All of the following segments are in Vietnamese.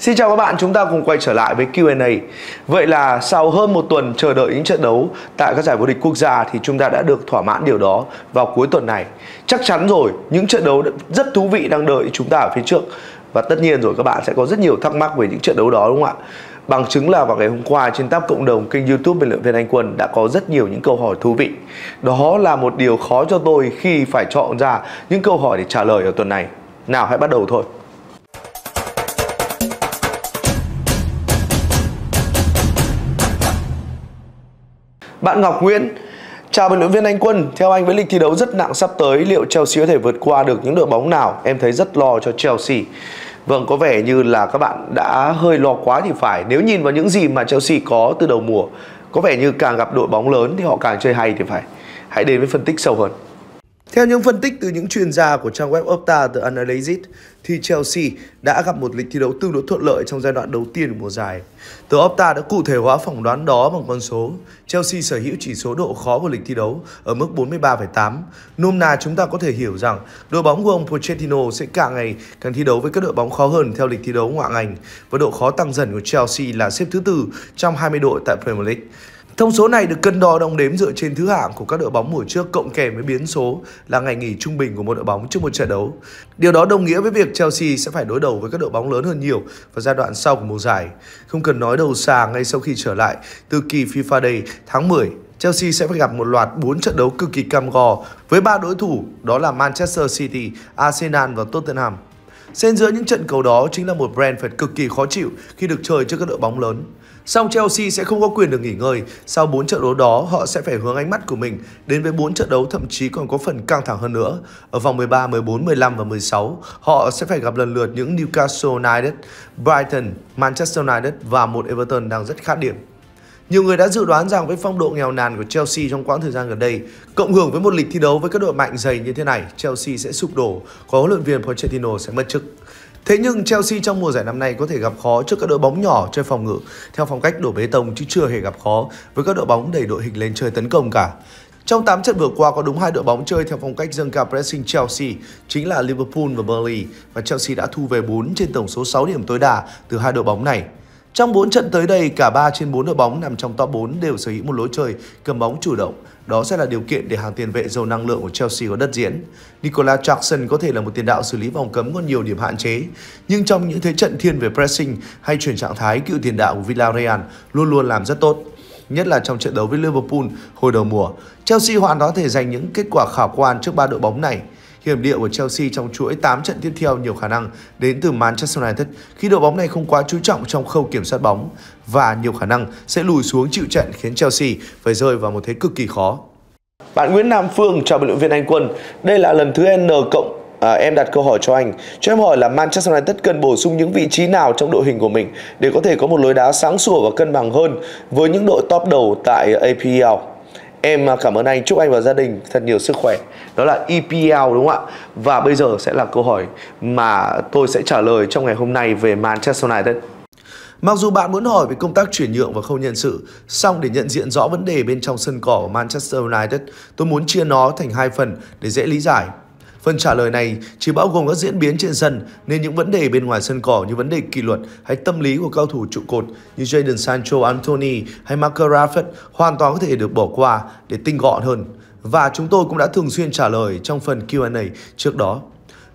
Xin chào các bạn, chúng ta cùng quay trở lại với Q&A. Vậy là sau hơn một tuần chờ đợi những trận đấu tại các giải vô địch quốc gia thì chúng ta đã được thỏa mãn điều đó vào cuối tuần này. Chắc chắn rồi, những trận đấu rất thú vị đang đợi chúng ta ở phía trước. Và tất nhiên rồi các bạn sẽ có rất nhiều thắc mắc về những trận đấu đó đúng không ạ? Bằng chứng là vào ngày hôm qua trên tab cộng đồng kênh youtube bình luận viên Anh Quân đã có rất nhiều những câu hỏi thú vị Đó là một điều khó cho tôi khi phải chọn ra những câu hỏi để trả lời ở tuần này Nào hãy bắt đầu thôi Bạn Ngọc Nguyễn Chào bình luận viên Anh Quân, theo anh với lịch thi đấu rất nặng sắp tới liệu Chelsea có thể vượt qua được những đội bóng nào? Em thấy rất lo cho Chelsea. Vâng, có vẻ như là các bạn đã hơi lo quá thì phải. Nếu nhìn vào những gì mà Chelsea có từ đầu mùa, có vẻ như càng gặp đội bóng lớn thì họ càng chơi hay thì phải. Hãy đến với phân tích sâu hơn. Theo những phân tích từ những chuyên gia của trang web Opta từ Analysis, thì Chelsea đã gặp một lịch thi đấu tương đối thuận lợi trong giai đoạn đầu tiên của mùa giải. Tờ Opta đã cụ thể hóa phỏng đoán đó bằng con số Chelsea sở hữu chỉ số độ khó của lịch thi đấu ở mức 43,8. Nôm na chúng ta có thể hiểu rằng đội bóng của ông Pochettino sẽ càng ngày càng thi đấu với các đội bóng khó hơn theo lịch thi đấu ngoại ngành và độ khó tăng dần của Chelsea là xếp thứ tư trong 20 đội tại Premier League. Thông số này được cân đo đong đếm dựa trên thứ hạng của các đội bóng mùa trước cộng kèm với biến số là ngày nghỉ trung bình của một đội bóng trước một trận đấu. Điều đó đồng nghĩa với việc Chelsea sẽ phải đối đầu với các đội bóng lớn hơn nhiều vào giai đoạn sau của mùa giải. Không cần nói đầu xa ngay sau khi trở lại từ kỳ FIFA Day tháng 10 Chelsea sẽ phải gặp một loạt 4 trận đấu cực kỳ cam go với ba đối thủ đó là Manchester City, Arsenal và Tottenham. Xen giữa những trận cầu đó chính là một Brentford cực kỳ khó chịu khi được chơi trước các đội bóng lớn. Song Chelsea sẽ không có quyền được nghỉ ngơi, sau 4 trận đấu đó họ sẽ phải hướng ánh mắt của mình đến với 4 trận đấu thậm chí còn có phần căng thẳng hơn nữa. Ở vòng 13, 14, 15 và 16, họ sẽ phải gặp lần lượt những Newcastle United, Brighton, Manchester United và một Everton đang rất khát điểm. Nhiều người đã dự đoán rằng với phong độ nghèo nàn của Chelsea trong quãng thời gian gần đây, cộng hưởng với một lịch thi đấu với các đội mạnh dày như thế này, Chelsea sẽ sụp đổ, có huấn luyện viên Pochettino sẽ mất chức. Thế nhưng Chelsea trong mùa giải năm nay có thể gặp khó trước các đội bóng nhỏ chơi phòng ngự theo phong cách đổ bê tông chứ chưa hề gặp khó với các đội bóng đầy đội hình lên chơi tấn công cả. Trong 8 trận vừa qua có đúng hai đội bóng chơi theo phong cách dâng cao pressing Chelsea, chính là Liverpool và Burnley và Chelsea đã thu về 4 trên tổng số 6 điểm tối đa từ hai đội bóng này. Trong 4 trận tới đây, cả 3 trên 4 đội bóng nằm trong top 4 đều sở hữu một lối chơi cầm bóng chủ động. Đó sẽ là điều kiện để hàng tiền vệ giàu năng lượng của Chelsea có đất diễn. Nicola Jackson có thể là một tiền đạo xử lý vòng cấm có nhiều điểm hạn chế, nhưng trong những thế trận thiên về pressing hay chuyển trạng thái, cựu tiền đạo của Villarreal luôn luôn làm rất tốt nhất là trong trận đấu với Liverpool hồi đầu mùa. Chelsea hoàn toàn có thể giành những kết quả khả quan trước ba đội bóng này. Hiểm địa của Chelsea trong chuỗi 8 trận tiếp theo nhiều khả năng đến từ Manchester United khi đội bóng này không quá chú trọng trong khâu kiểm soát bóng và nhiều khả năng sẽ lùi xuống chịu trận khiến Chelsea phải rơi vào một thế cực kỳ khó. Bạn Nguyễn Nam Phương chào bình luận viên Anh Quân. Đây là lần thứ N cộng À, em đặt câu hỏi cho anh Cho em hỏi là Manchester United cần bổ sung những vị trí nào trong đội hình của mình Để có thể có một lối đá sáng sủa và cân bằng hơn Với những đội top đầu tại APL Em cảm ơn anh, chúc anh và gia đình thật nhiều sức khỏe. Đó là EPL đúng không ạ? Và bây giờ sẽ là câu hỏi mà tôi sẽ trả lời trong ngày hôm nay về Manchester United. Mặc dù bạn muốn hỏi về công tác chuyển nhượng và không nhận sự, song để nhận diện rõ vấn đề bên trong sân cỏ của Manchester United, tôi muốn chia nó thành hai phần để dễ lý giải. Phần trả lời này chỉ bao gồm các diễn biến trên sân nên những vấn đề bên ngoài sân cỏ như vấn đề kỷ luật hay tâm lý của cao thủ trụ cột như Jadon Sancho, Anthony hay Marco Rashford hoàn toàn có thể được bỏ qua để tinh gọn hơn. Và chúng tôi cũng đã thường xuyên trả lời trong phần Q&A trước đó.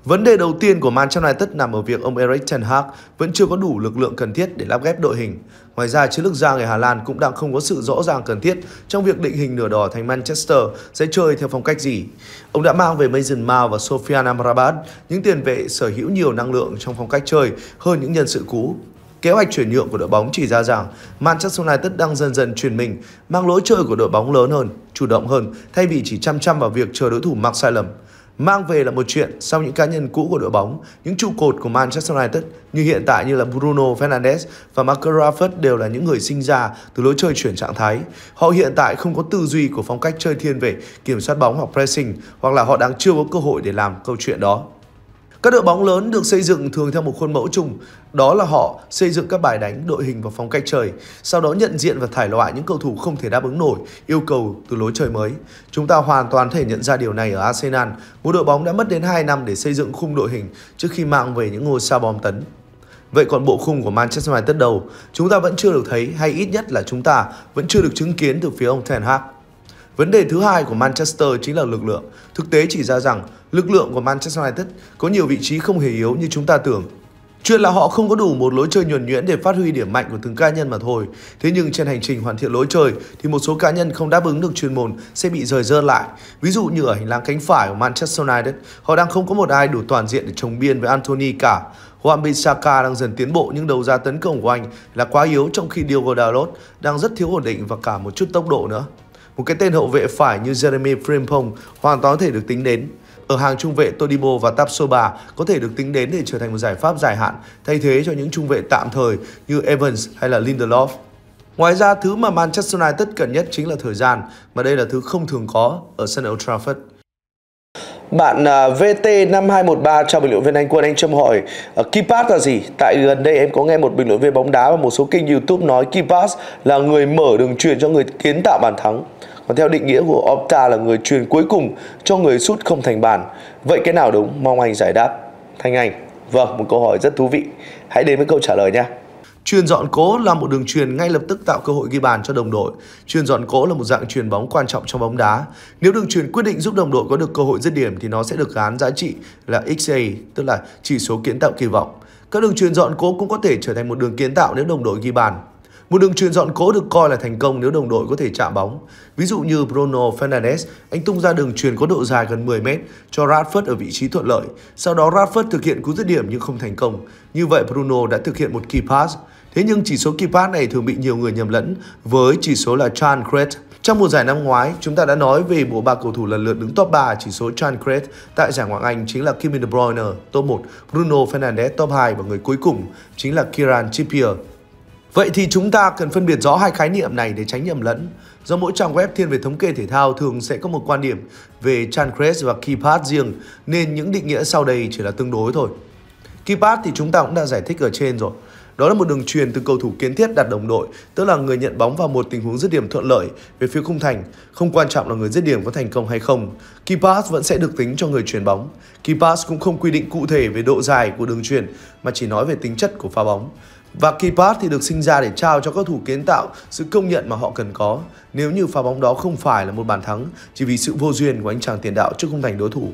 Vấn đề đầu tiên của Manchester United nằm ở việc ông Erik Ten Hag vẫn chưa có đủ lực lượng cần thiết để lắp ghép đội hình. Ngoài ra, chiến lược gia người Hà Lan cũng đang không có sự rõ ràng cần thiết trong việc định hình nửa đỏ thành Manchester sẽ chơi theo phong cách gì. Ông đã mang về Mason Mount và Sofian Amrabat, những tiền vệ sở hữu nhiều năng lượng trong phong cách chơi hơn những nhân sự cũ. Kế hoạch chuyển nhượng của đội bóng chỉ ra rằng Manchester United đang dần dần chuyển mình, mang lối chơi của đội bóng lớn hơn, chủ động hơn thay vì chỉ chăm chăm vào việc chờ đối thủ mắc sai lầm mang về là một chuyện sau những cá nhân cũ của đội bóng, những trụ cột của Manchester United như hiện tại như là Bruno Fernandes và Marcus Rashford đều là những người sinh ra từ lối chơi chuyển trạng thái. Họ hiện tại không có tư duy của phong cách chơi thiên về kiểm soát bóng hoặc pressing hoặc là họ đang chưa có cơ hội để làm câu chuyện đó. Các đội bóng lớn được xây dựng thường theo một khuôn mẫu chung, đó là họ xây dựng các bài đánh, đội hình và phong cách chơi, sau đó nhận diện và thải loại những cầu thủ không thể đáp ứng nổi yêu cầu từ lối chơi mới. Chúng ta hoàn toàn thể nhận ra điều này ở Arsenal, một đội bóng đã mất đến 2 năm để xây dựng khung đội hình trước khi mang về những ngôi sao bom tấn. Vậy còn bộ khung của Manchester United đầu? Chúng ta vẫn chưa được thấy hay ít nhất là chúng ta vẫn chưa được chứng kiến từ phía ông Ten Hag. Vấn đề thứ hai của Manchester chính là lực lượng. Thực tế chỉ ra rằng lực lượng của Manchester United có nhiều vị trí không hề yếu như chúng ta tưởng. Chuyện là họ không có đủ một lối chơi nhuần nhuyễn để phát huy điểm mạnh của từng cá nhân mà thôi. Thế nhưng trên hành trình hoàn thiện lối chơi thì một số cá nhân không đáp ứng được chuyên môn sẽ bị rời rớt lại. Ví dụ như ở hành lang cánh phải của Manchester United, họ đang không có một ai đủ toàn diện để chống biên với Anthony cả. Juan Bissaka đang dần tiến bộ nhưng đầu ra tấn công của anh là quá yếu trong khi Diogo Dalot đang rất thiếu ổn định và cả một chút tốc độ nữa. Một cái tên hậu vệ phải như Jeremy Frimpong hoàn toàn thể được tính đến. Ở hàng trung vệ Todibo và Tapsoba có thể được tính đến để trở thành một giải pháp dài hạn thay thế cho những trung vệ tạm thời như Evans hay là Lindelof. Ngoài ra, thứ mà Manchester United cần nhất chính là thời gian, mà đây là thứ không thường có ở sân Old Trafford. Bạn uh, VT5213 cho bình luận viên Anh Quân, anh Trâm hỏi uh, à, Keypass là gì? Tại gần đây em có nghe một bình luận viên bóng đá và một số kênh Youtube nói Keypass là người mở đường truyền cho người kiến tạo bàn thắng và theo định nghĩa của Opta là người truyền cuối cùng cho người sút không thành bàn. Vậy cái nào đúng? Mong anh giải đáp. Thanh Anh, vâng, một câu hỏi rất thú vị. Hãy đến với câu trả lời nha. Truyền dọn cố là một đường truyền ngay lập tức tạo cơ hội ghi bàn cho đồng đội. Truyền dọn cố là một dạng truyền bóng quan trọng trong bóng đá. Nếu đường truyền quyết định giúp đồng đội có được cơ hội dứt điểm thì nó sẽ được gán giá trị là XA, tức là chỉ số kiến tạo kỳ vọng. Các đường truyền dọn cố cũng có thể trở thành một đường kiến tạo nếu đồng đội ghi bàn. Một đường truyền dọn cỗ được coi là thành công nếu đồng đội có thể chạm bóng. Ví dụ như Bruno Fernandes, anh tung ra đường truyền có độ dài gần 10 mét cho Rashford ở vị trí thuận lợi. Sau đó Rashford thực hiện cú dứt điểm nhưng không thành công. Như vậy Bruno đã thực hiện một key pass. Thế nhưng chỉ số key pass này thường bị nhiều người nhầm lẫn với chỉ số là Chancret. Trong mùa giải năm ngoái, chúng ta đã nói về bộ ba cầu thủ lần lượt đứng top 3 chỉ số Chancret tại giải Ngoại Anh chính là Kevin De Bruyne top 1, Bruno Fernandes top 2 và người cuối cùng chính là Kieran Trippier Vậy thì chúng ta cần phân biệt rõ hai khái niệm này để tránh nhầm lẫn. Do mỗi trang web thiên về thống kê thể thao thường sẽ có một quan điểm về Chancres và Keypad riêng nên những định nghĩa sau đây chỉ là tương đối thôi. Keypad thì chúng ta cũng đã giải thích ở trên rồi. Đó là một đường truyền từ cầu thủ kiến thiết đặt đồng đội, tức là người nhận bóng vào một tình huống dứt điểm thuận lợi về phía khung thành. Không quan trọng là người dứt điểm có thành công hay không, key pass vẫn sẽ được tính cho người truyền bóng. Key pass cũng không quy định cụ thể về độ dài của đường truyền mà chỉ nói về tính chất của pha bóng. Và keypad thì được sinh ra để trao cho các thủ kiến tạo sự công nhận mà họ cần có nếu như pha bóng đó không phải là một bàn thắng chỉ vì sự vô duyên của anh chàng tiền đạo trước khung thành đối thủ.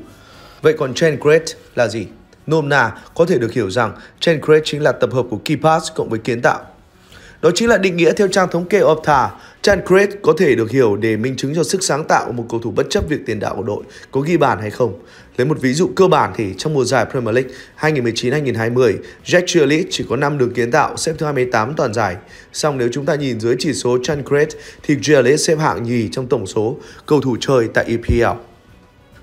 Vậy còn Trent Great là gì? Nôm na có thể được hiểu rằng Trent Great chính là tập hợp của keypad cộng với kiến tạo. Đó chính là định nghĩa theo trang thống kê Opta. Chancret có thể được hiểu để minh chứng cho sức sáng tạo của một cầu thủ bất chấp việc tiền đạo của đội có ghi bàn hay không. Lấy một ví dụ cơ bản thì trong mùa giải Premier League 2019-2020, Jack Grealish chỉ có 5 đường kiến tạo xếp thứ 28 toàn giải. Song nếu chúng ta nhìn dưới chỉ số Chancret thì Grealish xếp hạng nhì trong tổng số cầu thủ chơi tại EPL.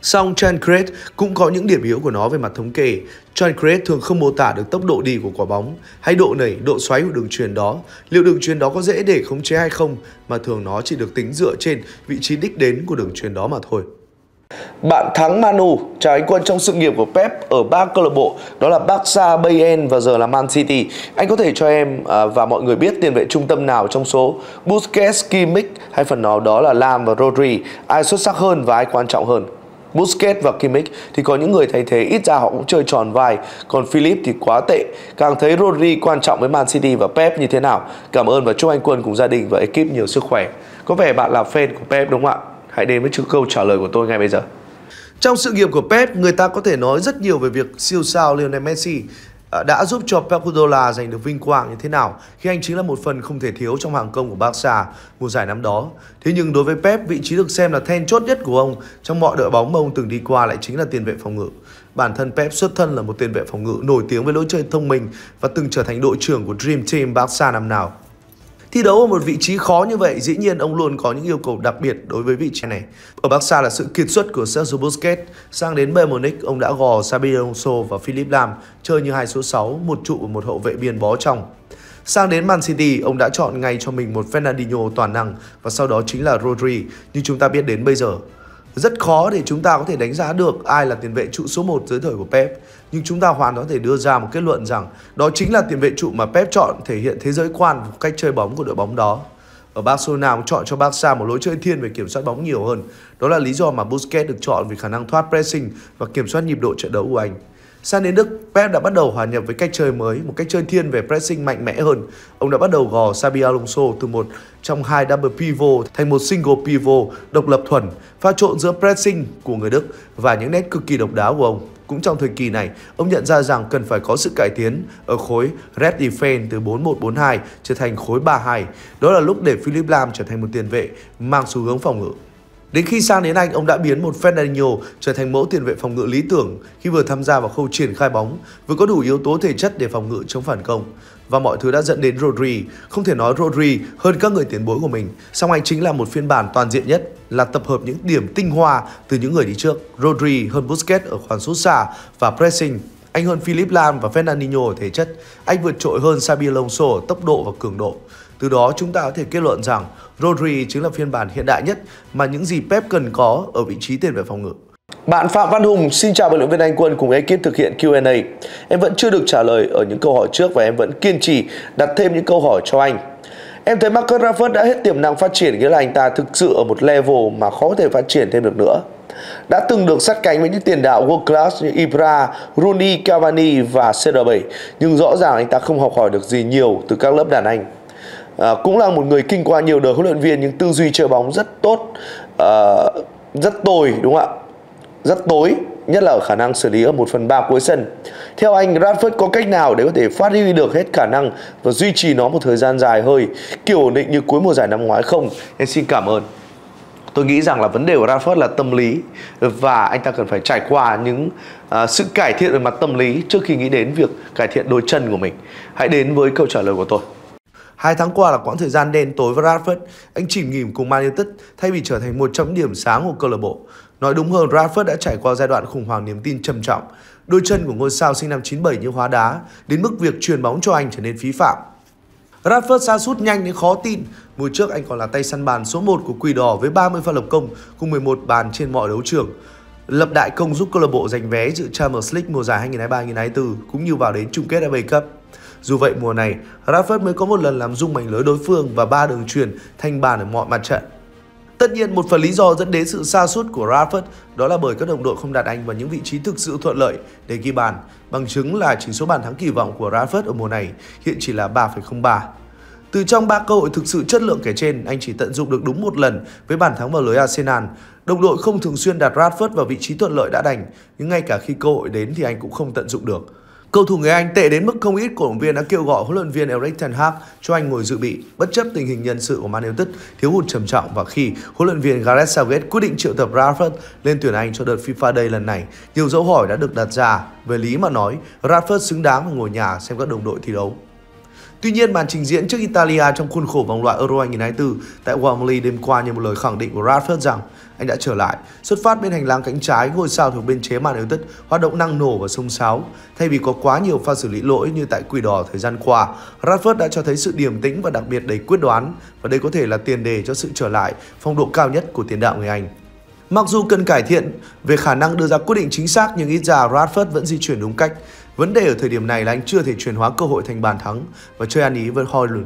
Song Chancret cũng có những điểm yếu của nó về mặt thống kê. Chancret thường không mô tả được tốc độ đi của quả bóng, hay độ nảy, độ xoáy của đường truyền đó. Liệu đường truyền đó có dễ để khống chế hay không, mà thường nó chỉ được tính dựa trên vị trí đích đến của đường truyền đó mà thôi. Bạn thắng Manu, chào anh quân trong sự nghiệp của Pep ở ba câu lạc bộ đó là Barca, Bayern và giờ là Man City. Anh có thể cho em à, và mọi người biết tiền vệ trung tâm nào trong số Busquets, Kimmich hay phần nào đó là Lam và Rodri, ai xuất sắc hơn và ai quan trọng hơn? Busquets và Kimmich thì có những người thay thế ít ra họ cũng chơi tròn vai còn Philip thì quá tệ càng thấy Rodri quan trọng với Man City và Pep như thế nào cảm ơn và chúc anh Quân cùng gia đình và ekip nhiều sức khỏe có vẻ bạn là fan của Pep đúng không ạ hãy đến với câu trả lời của tôi ngay bây giờ trong sự nghiệp của Pep, người ta có thể nói rất nhiều về việc siêu sao Lionel Messi Ờ, đã giúp cho Pep Guardiola giành được vinh quang như thế nào khi anh chính là một phần không thể thiếu trong hàng công của Barca mùa giải năm đó. Thế nhưng đối với Pep, vị trí được xem là then chốt nhất của ông trong mọi đội bóng mà ông từng đi qua lại chính là tiền vệ phòng ngự. Bản thân Pep xuất thân là một tiền vệ phòng ngự nổi tiếng với lối chơi thông minh và từng trở thành đội trưởng của Dream Team Barca năm nào. Thi đấu ở một vị trí khó như vậy, dĩ nhiên ông luôn có những yêu cầu đặc biệt đối với vị trí này. Ở Barca là sự kiệt xuất của Sergio Busquets, sang đến Bayern Munich ông đã gò Xabi Alonso và Philip Lam chơi như hai số 6, một trụ một hậu vệ biên bó trong. Sang đến Man City, ông đã chọn ngay cho mình một Fernandinho toàn năng và sau đó chính là Rodri như chúng ta biết đến bây giờ. Rất khó để chúng ta có thể đánh giá được ai là tiền vệ trụ số 1 dưới thời của Pep, nhưng chúng ta hoàn toàn có thể đưa ra một kết luận rằng đó chính là tiền vệ trụ mà Pep chọn thể hiện thế giới quan và cách chơi bóng của đội bóng đó. Ở Barcelona cũng chọn cho Barca một lối chơi thiên về kiểm soát bóng nhiều hơn. Đó là lý do mà Busquets được chọn vì khả năng thoát pressing và kiểm soát nhịp độ trận đấu của anh. Sang đến Đức, Pep đã bắt đầu hòa nhập với cách chơi mới, một cách chơi thiên về pressing mạnh mẽ hơn. Ông đã bắt đầu gò Xabi Alonso từ một trong hai double pivot thành một single pivot độc lập thuần, pha trộn giữa pressing của người Đức và những nét cực kỳ độc đáo của ông. Cũng trong thời kỳ này, ông nhận ra rằng cần phải có sự cải tiến ở khối Red Defense từ 4142 trở thành khối 32. Đó là lúc để Philip Lam trở thành một tiền vệ mang xu hướng phòng ngự. Đến khi sang đến Anh, ông đã biến một Fernandinho trở thành mẫu tiền vệ phòng ngự lý tưởng khi vừa tham gia vào khâu triển khai bóng, vừa có đủ yếu tố thể chất để phòng ngự chống phản công. Và mọi thứ đã dẫn đến Rodri, không thể nói Rodri hơn các người tiền bối của mình, song anh chính là một phiên bản toàn diện nhất, là tập hợp những điểm tinh hoa từ những người đi trước. Rodri hơn Busquets ở khoản sút xa và pressing anh hơn Philip Lam và Fernandinho ở thể chất, anh vượt trội hơn Xabi Alonso ở tốc độ và cường độ. Từ đó chúng ta có thể kết luận rằng Rodri chính là phiên bản hiện đại nhất mà những gì Pep cần có ở vị trí tiền vệ phòng ngự. Bạn Phạm Văn Hùng, xin chào bình luận viên Anh Quân cùng ekip thực hiện Q&A. Em vẫn chưa được trả lời ở những câu hỏi trước và em vẫn kiên trì đặt thêm những câu hỏi cho anh. Em thấy Marcus Rashford đã hết tiềm năng phát triển nghĩa là anh ta thực sự ở một level mà khó thể phát triển thêm được nữa. Đã từng được sát cánh với những tiền đạo world class như Ibra, Rooney, Cavani và CR7 nhưng rõ ràng anh ta không học hỏi được gì nhiều từ các lớp đàn anh à, cũng là một người kinh qua nhiều đời huấn luyện viên nhưng tư duy chơi bóng rất tốt à, rất tồi đúng không ạ rất tối nhất là ở khả năng xử lý ở 1 phần 3 cuối sân. Theo anh, Radford có cách nào để có thể phát huy được hết khả năng và duy trì nó một thời gian dài hơi kiểu ổn định như cuối mùa giải năm ngoái không? Em xin cảm ơn. Tôi nghĩ rằng là vấn đề của Radford là tâm lý và anh ta cần phải trải qua những uh, sự cải thiện về mặt tâm lý trước khi nghĩ đến việc cải thiện đôi chân của mình. Hãy đến với câu trả lời của tôi. Hai tháng qua là quãng thời gian đen tối với Radford, anh chìm nghỉm cùng Man United thay vì trở thành một trong điểm sáng của câu lạc bộ. Nói đúng hơn, Radford đã trải qua giai đoạn khủng hoảng niềm tin trầm trọng. Đôi chân của ngôi sao sinh năm 97 như hóa đá, đến mức việc truyền bóng cho anh trở nên phí phạm. Radford sa sút nhanh đến khó tin. Mùa trước anh còn là tay săn bàn số 1 của Quỷ Đỏ với 30 pha lập công cùng 11 bàn trên mọi đấu trường. Lập đại công giúp câu lạc bộ giành vé dự Champions League mùa giải 2023-2024 cũng như vào đến chung kết FA Cup. Dù vậy mùa này, Rafat mới có một lần làm rung mảnh lưới đối phương và ba đường truyền thành bàn ở mọi mặt trận. Tất nhiên một phần lý do dẫn đến sự sa sút của Rashford đó là bởi các đồng đội không đặt anh vào những vị trí thực sự thuận lợi để ghi bàn. Bằng chứng là chỉ số bàn thắng kỳ vọng của Rashford ở mùa này hiện chỉ là 3,03. Từ trong ba cơ hội thực sự chất lượng kể trên, anh chỉ tận dụng được đúng một lần với bàn thắng vào lưới Arsenal. Đồng đội không thường xuyên đặt Rashford vào vị trí thuận lợi đã đành, nhưng ngay cả khi cơ hội đến thì anh cũng không tận dụng được. Cầu thủ người Anh tệ đến mức không ít cổ động viên đã kêu gọi huấn luyện viên Erik ten Hag cho anh ngồi dự bị bất chấp tình hình nhân sự của Man United thiếu hụt trầm trọng và khi huấn luyện viên Gareth Southgate quyết định triệu tập Rashford lên tuyển Anh cho đợt FIFA Day lần này, nhiều dấu hỏi đã được đặt ra về lý mà nói Rashford xứng đáng ngồi nhà xem các đồng đội thi đấu. Tuy nhiên, màn trình diễn trước Italia trong khuôn khổ vòng loại Euro 2024 tại Wembley đêm qua như một lời khẳng định của Rashford rằng anh đã trở lại. Xuất phát bên hành lang cánh trái, ngôi sao thuộc bên chế màn yếu tất hoạt động năng nổ và sông sáo. Thay vì có quá nhiều pha xử lý lỗi như tại Quỷ Đỏ thời gian qua, Rashford đã cho thấy sự điềm tĩnh và đặc biệt đầy quyết đoán và đây có thể là tiền đề cho sự trở lại phong độ cao nhất của tiền đạo người Anh. Mặc dù cần cải thiện về khả năng đưa ra quyết định chính xác nhưng ít ra Rashford vẫn di chuyển đúng cách. Vấn đề ở thời điểm này là anh chưa thể chuyển hóa cơ hội thành bàn thắng và chơi ăn ý với Hoylund.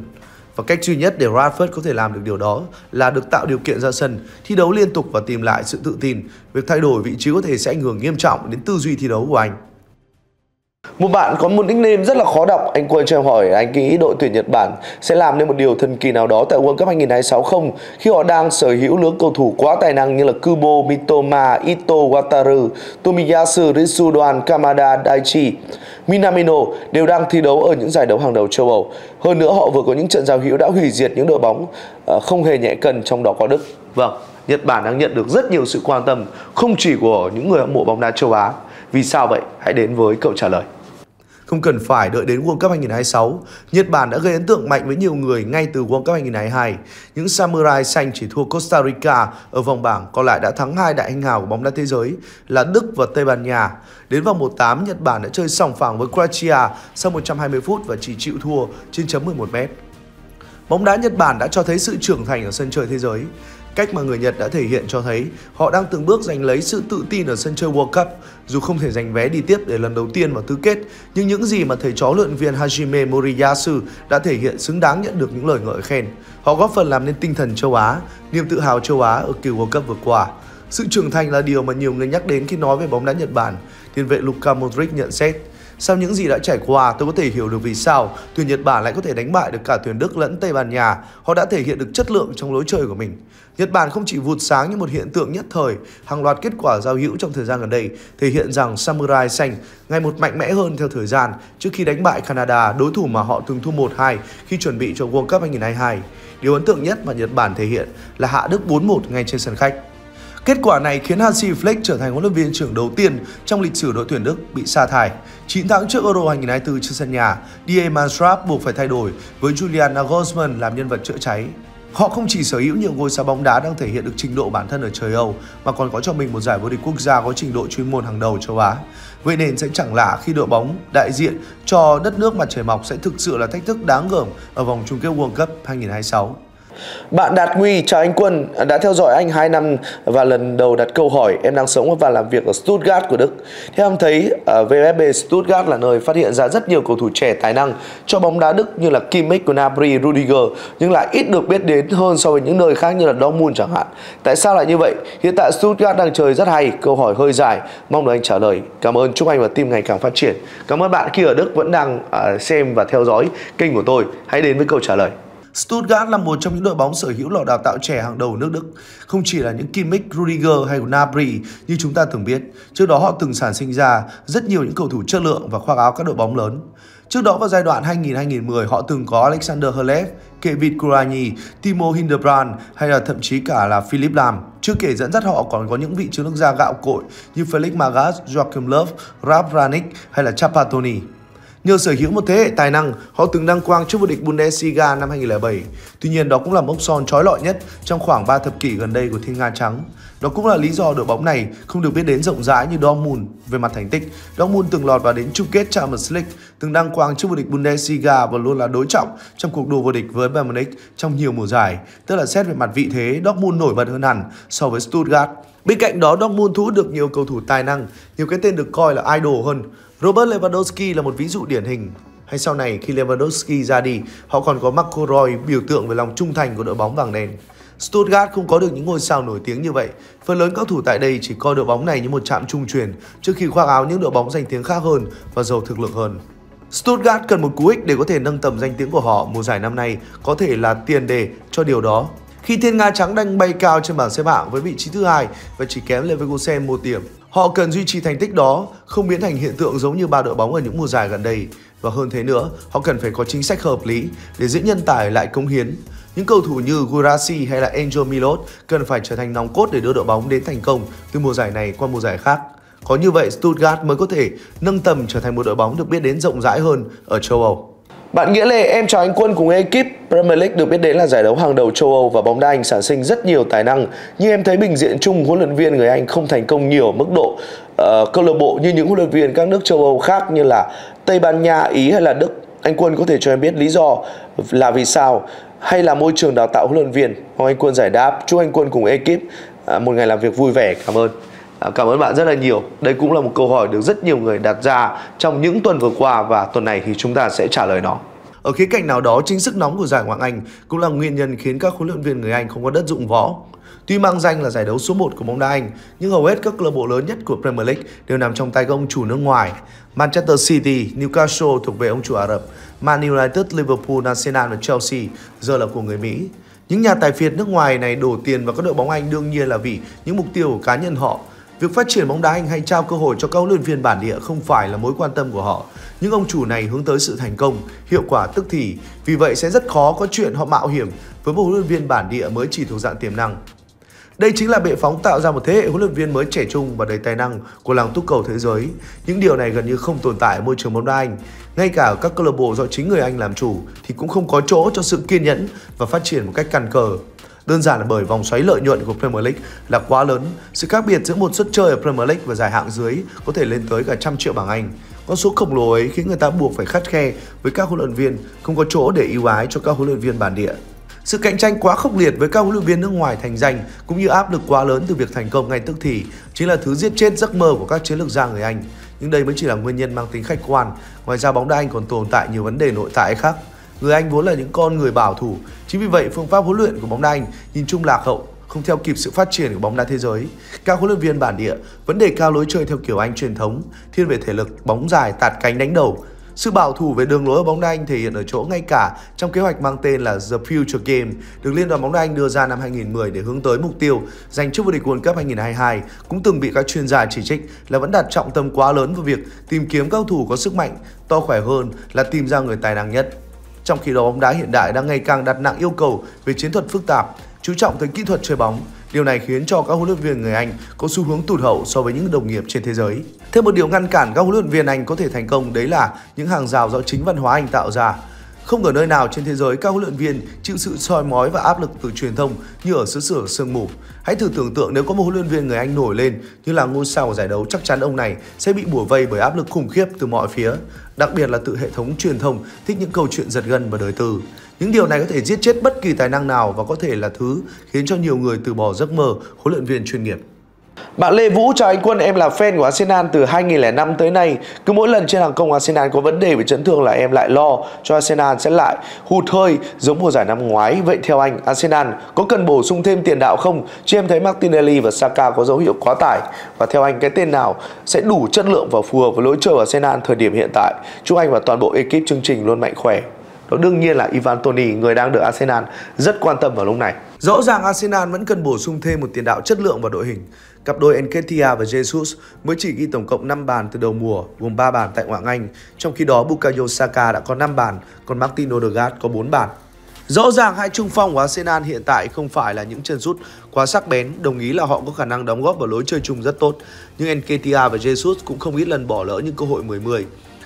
Và cách duy nhất để Radford có thể làm được điều đó là được tạo điều kiện ra sân, thi đấu liên tục và tìm lại sự tự tin. Việc thay đổi vị trí có thể sẽ ảnh hưởng nghiêm trọng đến tư duy thi đấu của anh. Một bạn có một nickname rất là khó đọc, anh quên cho em hỏi anh nghĩ đội tuyển Nhật Bản sẽ làm nên một điều thần kỳ nào đó tại World Cup 2026 không khi họ đang sở hữu lứa cầu thủ quá tài năng như là Kubo, Mitoma, Ito, Wataru, Tomiyasu, Đoàn, Kamada, Daichi, Minamino đều đang thi đấu ở những giải đấu hàng đầu châu Âu. Hơn nữa họ vừa có những trận giao hữu đã hủy diệt những đội bóng ờ, không hề nhẹ cần trong đó có Đức. Vâng, Nhật Bản đang nhận được rất nhiều sự quan tâm không chỉ của những người hâm mộ bóng đá châu Á. Vì sao vậy? Hãy đến với câu trả lời. Không cần phải đợi đến World Cup 2026, Nhật Bản đã gây ấn tượng mạnh với nhiều người ngay từ World Cup 2022. Những Samurai xanh chỉ thua Costa Rica ở vòng bảng, còn lại đã thắng hai đại anh hào của bóng đá thế giới là Đức và Tây Ban Nha. Đến vòng 1-8, Nhật Bản đã chơi sòng phẳng với Croatia sau 120 phút và chỉ chịu thua trên chấm 11 mét. Bóng đá Nhật Bản đã cho thấy sự trưởng thành ở sân chơi thế giới. Cách mà người Nhật đã thể hiện cho thấy họ đang từng bước giành lấy sự tự tin ở sân chơi World Cup. Dù không thể giành vé đi tiếp để lần đầu tiên vào tứ kết, nhưng những gì mà thầy chó luyện viên Hajime Moriyasu đã thể hiện xứng đáng nhận được những lời ngợi khen. Họ góp phần làm nên tinh thần châu Á, niềm tự hào châu Á ở kỳ World Cup vừa qua. Sự trưởng thành là điều mà nhiều người nhắc đến khi nói về bóng đá Nhật Bản, tiền vệ Luka Modric nhận xét. Sau những gì đã trải qua, tôi có thể hiểu được vì sao tuyển Nhật Bản lại có thể đánh bại được cả tuyển Đức lẫn Tây Ban Nha. Họ đã thể hiện được chất lượng trong lối chơi của mình. Nhật Bản không chỉ vụt sáng như một hiện tượng nhất thời, hàng loạt kết quả giao hữu trong thời gian gần đây thể hiện rằng Samurai xanh ngày một mạnh mẽ hơn theo thời gian trước khi đánh bại Canada, đối thủ mà họ từng thua 1-2 khi chuẩn bị cho World Cup 2022. Điều ấn tượng nhất mà Nhật Bản thể hiện là hạ Đức 4-1 ngay trên sân khách. Kết quả này khiến Hansi Flick trở thành huấn luyện viên trưởng đầu tiên trong lịch sử đội tuyển Đức bị sa thải. 9 tháng trước Euro 2024 trên sân nhà, Didier Manstrap buộc phải thay đổi với Julian Nagelsmann làm nhân vật chữa cháy. Họ không chỉ sở hữu nhiều ngôi sao bóng đá đang thể hiện được trình độ bản thân ở trời Âu mà còn có cho mình một giải vô địch quốc gia có trình độ chuyên môn hàng đầu châu Á. Vậy nên sẽ chẳng lạ khi đội bóng đại diện cho đất nước mặt trời mọc sẽ thực sự là thách thức đáng gờm ở vòng chung kết World Cup 2026. Bạn Đạt huy chào anh Quân, đã theo dõi anh 2 năm và lần đầu đặt câu hỏi em đang sống và làm việc ở Stuttgart của Đức. thế em thấy, ở ờ, VFB Stuttgart là nơi phát hiện ra rất nhiều cầu thủ trẻ tài năng cho bóng đá Đức như là Kimmich, Gnabry, Rudiger nhưng lại ít được biết đến hơn so với những nơi khác như là Dortmund chẳng hạn. Tại sao lại như vậy? Hiện tại Stuttgart đang chơi rất hay, câu hỏi hơi dài, mong được anh trả lời. Cảm ơn, chúc anh và team ngày càng phát triển. Cảm ơn bạn khi ở Đức vẫn đang ờ, xem và theo dõi kênh của tôi. Hãy đến với câu trả lời. Stuttgart là một trong những đội bóng sở hữu lò đào tạo trẻ hàng đầu nước Đức. Không chỉ là những Kimmich, Rudiger hay Gnabry như chúng ta từng biết, trước đó họ từng sản sinh ra rất nhiều những cầu thủ chất lượng và khoác áo các đội bóng lớn. Trước đó vào giai đoạn 2000-2010, họ từng có Alexander Herlev, Kevin Kurani, Timo Hindebrand hay là thậm chí cả là Philip Lam. Chưa kể dẫn dắt họ còn có những vị chiến lược gia gạo cội như Felix Magath, Joachim Löw, Ralf Rangnick hay là Chapatoni. Nhờ sở hữu một thế hệ tài năng, họ từng đăng quang trước vô địch Bundesliga năm 2007. Tuy nhiên, đó cũng là mốc son trói lọi nhất trong khoảng 3 thập kỷ gần đây của Thiên Nga Trắng. Đó cũng là lý do đội bóng này không được biết đến rộng rãi như Dortmund về mặt thành tích. Dortmund từng lọt vào đến chung kết Champions League, từng đăng quang trước vô địch Bundesliga và luôn là đối trọng trong cuộc đua vô địch với Bayern Munich trong nhiều mùa giải. Tức là xét về mặt vị thế, Dortmund nổi bật hơn hẳn so với Stuttgart. Bên cạnh đó, Dortmund thu hút được nhiều cầu thủ tài năng, nhiều cái tên được coi là idol hơn. Robert Lewandowski là một ví dụ điển hình. Hay sau này khi Lewandowski ra đi, họ còn có Marco Roy biểu tượng về lòng trung thành của đội bóng vàng đen. Stuttgart không có được những ngôi sao nổi tiếng như vậy. Phần lớn các thủ tại đây chỉ coi đội bóng này như một trạm trung truyền trước khi khoác áo những đội bóng danh tiếng khác hơn và giàu thực lực hơn. Stuttgart cần một cú ích để có thể nâng tầm danh tiếng của họ mùa giải năm nay có thể là tiền đề cho điều đó. Khi Thiên Nga Trắng đang bay cao trên bảng xếp hạng với vị trí thứ hai và chỉ kém Leverkusen một điểm, Họ cần duy trì thành tích đó, không biến thành hiện tượng giống như ba đội bóng ở những mùa giải gần đây. Và hơn thế nữa, họ cần phải có chính sách hợp lý để giữ nhân tài lại cống hiến. Những cầu thủ như Gurasi hay là Angel Milot cần phải trở thành nòng cốt để đưa đội bóng đến thành công từ mùa giải này qua mùa giải khác. Có như vậy, Stuttgart mới có thể nâng tầm trở thành một đội bóng được biết đến rộng rãi hơn ở châu Âu. Bạn Nghĩa Lê, em chào anh Quân cùng ekip Premier League được biết đến là giải đấu hàng đầu châu Âu và bóng đá Anh sản sinh rất nhiều tài năng. Nhưng em thấy bình diện chung huấn luyện viên người Anh không thành công nhiều mức độ uh, câu lạc bộ như những huấn luyện viên các nước châu Âu khác như là Tây Ban Nha, Ý hay là Đức. Anh Quân có thể cho em biết lý do là vì sao hay là môi trường đào tạo huấn luyện viên? Mong anh Quân giải đáp. Chúc anh Quân cùng ekip uh, một ngày làm việc vui vẻ. Cảm ơn. Ờ, cảm ơn bạn rất là nhiều. Đây cũng là một câu hỏi được rất nhiều người đặt ra trong những tuần vừa qua và tuần này thì chúng ta sẽ trả lời nó. Ở khía cạnh nào đó, chính sức nóng của giải Ngoại Anh cũng là nguyên nhân khiến các huấn luyện viên người Anh không có đất dụng võ. Tuy mang danh là giải đấu số 1 của bóng đá Anh, nhưng hầu hết các câu lạc bộ lớn nhất của Premier League đều nằm trong tay các ông chủ nước ngoài. Manchester City, Newcastle thuộc về ông chủ Ả Rập, Man United, Liverpool, Arsenal và Chelsea giờ là của người Mỹ. Những nhà tài phiệt nước ngoài này đổ tiền vào các đội bóng Anh đương nhiên là vì những mục tiêu của cá nhân họ – Việc phát triển bóng đá anh hay trao cơ hội cho các huấn luyện viên bản địa không phải là mối quan tâm của họ. Những ông chủ này hướng tới sự thành công, hiệu quả tức thì, vì vậy sẽ rất khó có chuyện họ mạo hiểm với một huấn luyện viên bản địa mới chỉ thuộc dạng tiềm năng. Đây chính là bệ phóng tạo ra một thế hệ huấn luyện viên mới trẻ trung và đầy tài năng của làng túc cầu thế giới. Những điều này gần như không tồn tại ở môi trường bóng đá Anh. Ngay cả ở các câu lạc bộ do chính người Anh làm chủ thì cũng không có chỗ cho sự kiên nhẫn và phát triển một cách cằn cờ đơn giản là bởi vòng xoáy lợi nhuận của Premier League là quá lớn. Sự khác biệt giữa một suất chơi ở Premier League và giải hạng dưới có thể lên tới cả trăm triệu bảng Anh. Con số khổng lồ ấy khiến người ta buộc phải khắt khe với các huấn luyện viên, không có chỗ để ưu ái cho các huấn luyện viên bản địa. Sự cạnh tranh quá khốc liệt với các huấn luyện viên nước ngoài thành danh cũng như áp lực quá lớn từ việc thành công ngay tức thì chính là thứ giết chết giấc mơ của các chiến lược gia người Anh. Nhưng đây mới chỉ là nguyên nhân mang tính khách quan, ngoài ra bóng đá Anh còn tồn tại nhiều vấn đề nội tại khác người Anh vốn là những con người bảo thủ. Chính vì vậy, phương pháp huấn luyện của bóng đá Anh nhìn chung lạc hậu, không theo kịp sự phát triển của bóng đá thế giới. Các huấn luyện viên bản địa vẫn đề cao lối chơi theo kiểu Anh truyền thống, thiên về thể lực, bóng dài, tạt cánh đánh đầu. Sự bảo thủ về đường lối ở bóng đá Anh thể hiện ở chỗ ngay cả trong kế hoạch mang tên là The Future Game được Liên đoàn bóng đá Anh đưa ra năm 2010 để hướng tới mục tiêu giành chức vô địch World Cup 2022 cũng từng bị các chuyên gia chỉ trích là vẫn đặt trọng tâm quá lớn vào việc tìm kiếm các cầu thủ có sức mạnh, to khỏe hơn là tìm ra người tài năng nhất. Trong khi đó, bóng đá hiện đại đang ngày càng đặt nặng yêu cầu về chiến thuật phức tạp, chú trọng tới kỹ thuật chơi bóng. Điều này khiến cho các huấn luyện viên người Anh có xu hướng tụt hậu so với những đồng nghiệp trên thế giới. Thêm một điều ngăn cản các huấn luyện viên Anh có thể thành công đấy là những hàng rào do chính văn hóa Anh tạo ra. Không ở nơi nào trên thế giới các huấn luyện viên chịu sự soi mói và áp lực từ truyền thông như ở xứ sở sương mù. Hãy thử tưởng tượng nếu có một huấn luyện viên người Anh nổi lên như là ngôi sao của giải đấu chắc chắn ông này sẽ bị bủa vây bởi áp lực khủng khiếp từ mọi phía đặc biệt là tự hệ thống truyền thông thích những câu chuyện giật gân và đời tư. Những điều này có thể giết chết bất kỳ tài năng nào và có thể là thứ khiến cho nhiều người từ bỏ giấc mơ huấn luyện viên chuyên nghiệp. Bạn Lê Vũ chào anh Quân, em là fan của Arsenal từ 2005 tới nay. Cứ mỗi lần trên hàng công Arsenal có vấn đề về chấn thương là em lại lo cho Arsenal sẽ lại hụt hơi giống mùa giải năm ngoái. Vậy theo anh, Arsenal có cần bổ sung thêm tiền đạo không? Chứ em thấy Martinelli và Saka có dấu hiệu quá tải. Và theo anh, cái tên nào sẽ đủ chất lượng và phù hợp với lối chơi của Arsenal thời điểm hiện tại? Chúc anh và toàn bộ ekip chương trình luôn mạnh khỏe đó đương nhiên là Ivan Toni người đang được Arsenal rất quan tâm vào lúc này. Rõ ràng Arsenal vẫn cần bổ sung thêm một tiền đạo chất lượng vào đội hình. Cặp đôi Enketia và Jesus mới chỉ ghi tổng cộng 5 bàn từ đầu mùa, gồm 3 bàn tại Ngoại Anh, trong khi đó Bukayo Saka đã có 5 bàn, còn Martin Odegaard có 4 bàn. Rõ ràng hai trung phong của Arsenal hiện tại không phải là những chân rút quá sắc bén, đồng ý là họ có khả năng đóng góp vào lối chơi chung rất tốt, nhưng Enketia và Jesus cũng không ít lần bỏ lỡ những cơ hội 10-10.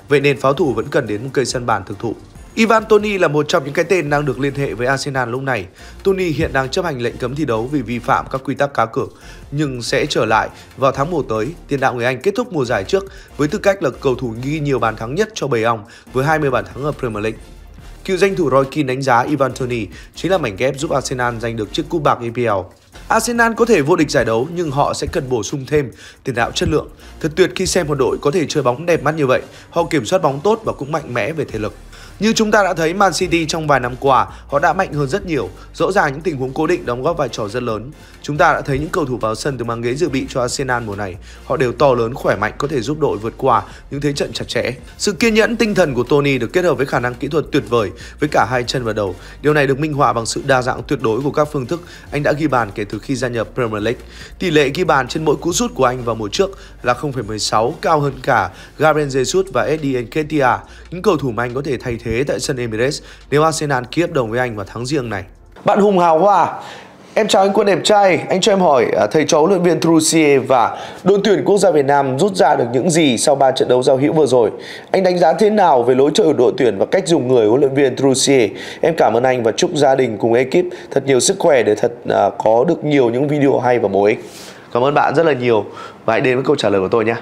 Vậy nên pháo thủ vẫn cần đến một cây sân bàn thực thụ. Ivan Toni là một trong những cái tên đang được liên hệ với Arsenal lúc này. Toni hiện đang chấp hành lệnh cấm thi đấu vì vi phạm các quy tắc cá cược, nhưng sẽ trở lại vào tháng 1 tới. Tiền đạo người Anh kết thúc mùa giải trước với tư cách là cầu thủ ghi nhiều bàn thắng nhất cho bầy ong với 20 bàn thắng ở Premier League. Cựu danh thủ Roy Keane đánh giá Ivan Toni chính là mảnh ghép giúp Arsenal giành được chiếc cúp bạc EPL. Arsenal có thể vô địch giải đấu nhưng họ sẽ cần bổ sung thêm tiền đạo chất lượng. Thật tuyệt khi xem một đội có thể chơi bóng đẹp mắt như vậy, họ kiểm soát bóng tốt và cũng mạnh mẽ về thể lực. Như chúng ta đã thấy Man City trong vài năm qua, họ đã mạnh hơn rất nhiều, rõ ràng những tình huống cố định đóng góp vai trò rất lớn. Chúng ta đã thấy những cầu thủ vào sân từ mang ghế dự bị cho Arsenal mùa này, họ đều to lớn khỏe mạnh có thể giúp đội vượt qua những thế trận chặt chẽ. Sự kiên nhẫn tinh thần của Tony được kết hợp với khả năng kỹ thuật tuyệt vời với cả hai chân và đầu. Điều này được minh họa bằng sự đa dạng tuyệt đối của các phương thức anh đã ghi bàn kể từ khi gia nhập Premier League. Tỷ lệ ghi bàn trên mỗi cú sút của anh vào mùa trước là 0,16, cao hơn cả Gabriel Jesus và Eden Nketiah, những cầu thủ mà anh có thể thay thế thế tại sân Emirates nếu Arsenal ký hợp đồng với anh vào tháng riêng này. Bạn Hùng Hào Hoa, Em chào anh Quân đẹp trai, anh cho em hỏi à, thầy cháu luyện viên Trussier và đội tuyển quốc gia Việt Nam rút ra được những gì sau 3 trận đấu giao hữu vừa rồi? Anh đánh giá thế nào về lối chơi của đội tuyển và cách dùng người huấn luyện viên Trussier? Em cảm ơn anh và chúc gia đình cùng ekip thật nhiều sức khỏe để thật à, có được nhiều những video hay và bổ ích. Cảm ơn bạn rất là nhiều và hãy đến với câu trả lời của tôi nhé.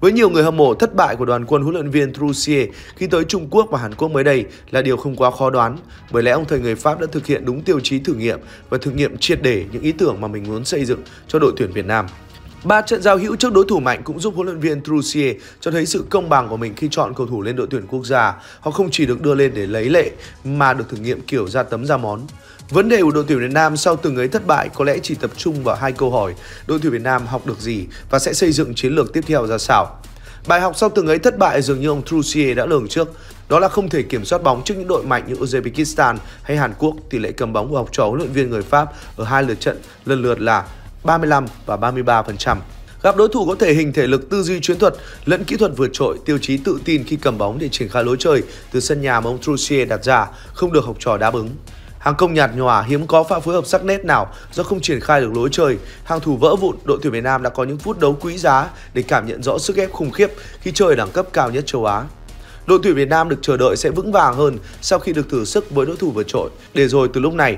Với nhiều người hâm mộ, thất bại của đoàn quân huấn luyện viên Trussier khi tới Trung Quốc và Hàn Quốc mới đây là điều không quá khó đoán, bởi lẽ ông thầy người Pháp đã thực hiện đúng tiêu chí thử nghiệm và thử nghiệm triệt để những ý tưởng mà mình muốn xây dựng cho đội tuyển Việt Nam. Ba trận giao hữu trước đối thủ mạnh cũng giúp huấn luyện viên Trussier cho thấy sự công bằng của mình khi chọn cầu thủ lên đội tuyển quốc gia. Họ không chỉ được đưa lên để lấy lệ mà được thử nghiệm kiểu ra tấm ra món. Vấn đề của đội tuyển Việt Nam sau từng ấy thất bại có lẽ chỉ tập trung vào hai câu hỏi đội tuyển Việt Nam học được gì và sẽ xây dựng chiến lược tiếp theo ra sao. Bài học sau từng ấy thất bại dường như ông Trussier đã lường trước, đó là không thể kiểm soát bóng trước những đội mạnh như Uzbekistan hay Hàn Quốc. Tỷ lệ cầm bóng của học trò huấn luyện viên người Pháp ở hai lượt trận lần lượt là 35 và 33%. Gặp đối thủ có thể hình thể lực tư duy chiến thuật lẫn kỹ thuật vượt trội, tiêu chí tự tin khi cầm bóng để triển khai lối chơi từ sân nhà mà ông Trussier đặt ra không được học trò đáp ứng. Hàng công nhạt nhòa hiếm có pha phối hợp sắc nét nào do không triển khai được lối chơi. Hàng thủ vỡ vụn, đội tuyển Việt Nam đã có những phút đấu quý giá để cảm nhận rõ sức ép khủng khiếp khi chơi ở đẳng cấp cao nhất châu Á. Đội tuyển Việt Nam được chờ đợi sẽ vững vàng hơn sau khi được thử sức với đối thủ vượt trội. Để rồi từ lúc này,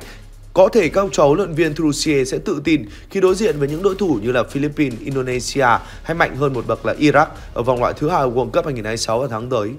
có thể các cháu luận luyện viên Trussier sẽ tự tin khi đối diện với những đối thủ như là Philippines, Indonesia hay mạnh hơn một bậc là Iraq ở vòng loại thứ hai World Cup 2026 vào tháng tới.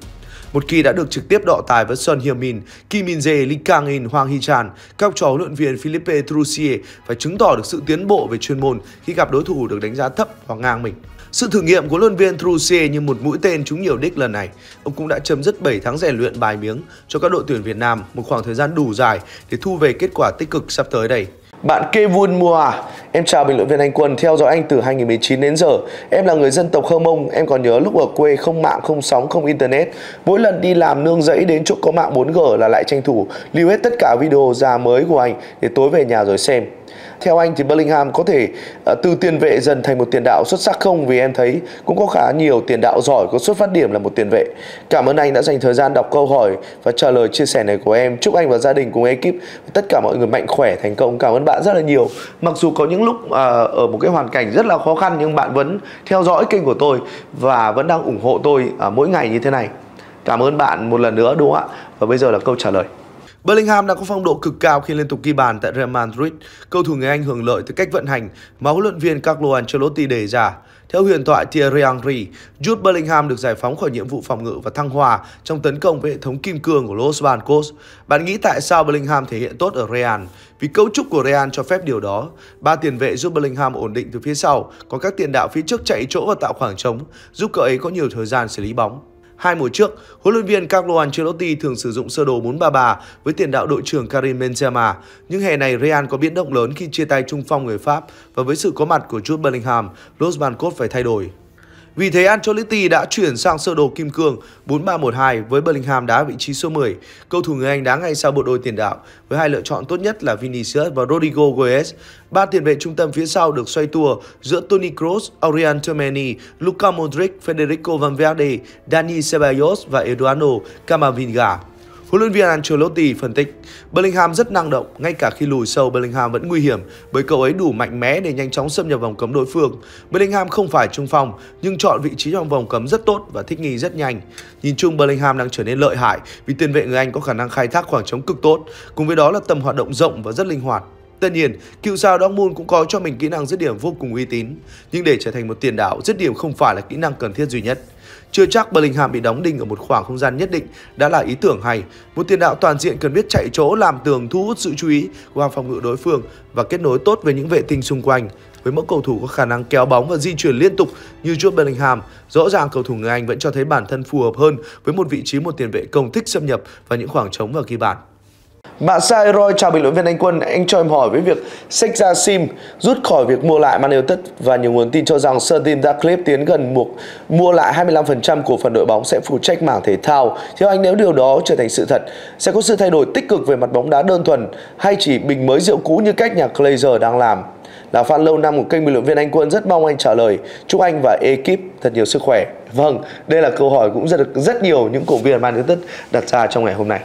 Một khi đã được trực tiếp đọ tài với Son Heung-min, Kim Min-jae, Lee Kang-in, Hoàng Hee-chan, các trò huấn luyện viên Philippe Trussier phải chứng tỏ được sự tiến bộ về chuyên môn khi gặp đối thủ được đánh giá thấp hoặc ngang mình. Sự thử nghiệm của luân viên Trussier như một mũi tên trúng nhiều đích lần này, ông cũng đã chấm dứt 7 tháng rèn luyện bài miếng cho các đội tuyển Việt Nam một khoảng thời gian đủ dài để thu về kết quả tích cực sắp tới đây. Bạn kê Mua mùa, à? Em chào bình luận viên Anh Quân, theo dõi anh từ 2019 đến giờ. Em là người dân tộc Hơ Mông, em còn nhớ lúc ở quê không mạng, không sóng, không internet. Mỗi lần đi làm nương rẫy đến chỗ có mạng 4G là lại tranh thủ lưu hết tất cả video ra mới của anh để tối về nhà rồi xem. Theo anh thì Bellingham có thể ờ, từ tiền vệ dần thành một tiền đạo xuất sắc không? Vì em thấy cũng có khá nhiều tiền đạo giỏi có xuất phát điểm là một tiền vệ. Cảm ơn anh đã dành thời gian đọc câu hỏi và trả lời chia sẻ này của em. Chúc anh và gia đình cùng ekip tất cả mọi người mạnh khỏe, thành công. Cảm ơn bạn rất là nhiều. Mặc dù có những lúc ờ, ở một cái hoàn cảnh rất là khó khăn nhưng bạn vẫn theo dõi kênh của tôi và vẫn đang ủng hộ tôi à, mỗi ngày như thế này. Cảm ơn bạn một lần nữa đúng không ạ? Và bây giờ là câu trả lời. Bellingham đang có phong độ cực cao khi liên tục ghi bàn tại Real Madrid. Cầu thủ người Anh hưởng lợi từ cách vận hành mà huấn luyện viên Carlo Ancelotti đề ra. Theo huyền thoại Thierry Henry, Jude Bellingham được giải phóng khỏi nhiệm vụ phòng ngự và thăng hoa trong tấn công với hệ thống kim cương của Los Blancos. Bạn nghĩ tại sao Bellingham thể hiện tốt ở Real? Vì cấu trúc của Real cho phép điều đó. Ba tiền vệ giúp Bellingham ổn định từ phía sau, còn các tiền đạo phía trước chạy chỗ và tạo khoảng trống, giúp cậu ấy có nhiều thời gian xử lý bóng. Hai mùa trước, huấn luyện viên Carlo Ancelotti thường sử dụng sơ đồ 4-3-3 với tiền đạo đội trưởng Karim Benzema. Nhưng hè này Real có biến động lớn khi chia tay trung phong người Pháp và với sự có mặt của Jude Bellingham, Los Bancos phải thay đổi. Vì thế Ancelotti đã chuyển sang sơ đồ kim cương 4-3-1-2 với Bellingham đá vị trí số 10. Cầu thủ người Anh đá ngay sau bộ đôi tiền đạo với hai lựa chọn tốt nhất là Vinicius và Rodrigo Goes. Ba tiền vệ trung tâm phía sau được xoay tua giữa Toni Kroos, Aurian Tchouameni, Luka Modric, Federico Valverde, Dani Ceballos và Eduardo Camavinga. Huấn luyện viên Ancelotti phân tích, Bellingham rất năng động, ngay cả khi lùi sâu Bellingham vẫn nguy hiểm bởi cậu ấy đủ mạnh mẽ để nhanh chóng xâm nhập vòng cấm đối phương. Bellingham không phải trung phong nhưng chọn vị trí trong vòng cấm rất tốt và thích nghi rất nhanh. Nhìn chung Bellingham đang trở nên lợi hại vì tiền vệ người Anh có khả năng khai thác khoảng trống cực tốt, cùng với đó là tầm hoạt động rộng và rất linh hoạt. Tất nhiên, cựu sao Dortmund cũng có cho mình kỹ năng dứt điểm vô cùng uy tín, nhưng để trở thành một tiền đạo, dứt điểm không phải là kỹ năng cần thiết duy nhất. Chưa chắc Bellingham bị đóng đinh ở một khoảng không gian nhất định đã là ý tưởng hay. Một tiền đạo toàn diện cần biết chạy chỗ làm tường thu hút sự chú ý qua phòng ngự đối phương và kết nối tốt với những vệ tinh xung quanh. Với mẫu cầu thủ có khả năng kéo bóng và di chuyển liên tục như Jude Bellingham, rõ ràng cầu thủ người Anh vẫn cho thấy bản thân phù hợp hơn với một vị trí một tiền vệ công thích xâm nhập vào những khoảng trống và ghi bàn. Bạn Sai Roy chào bình luận viên Anh Quân, anh cho em hỏi với việc sách ra sim rút khỏi việc mua lại Man United và nhiều nguồn tin cho rằng Sir Tim Radcliffe tiến gần mục mua lại 25% của phần đội bóng sẽ phụ trách mảng thể thao. Theo anh nếu điều đó trở thành sự thật, sẽ có sự thay đổi tích cực về mặt bóng đá đơn thuần hay chỉ bình mới rượu cũ như cách nhà Glazer đang làm? Là fan lâu năm của kênh bình luận viên Anh Quân rất mong anh trả lời. Chúc anh và ekip thật nhiều sức khỏe. Vâng, đây là câu hỏi cũng rất rất nhiều những cổ viên Man United đặt ra trong ngày hôm nay.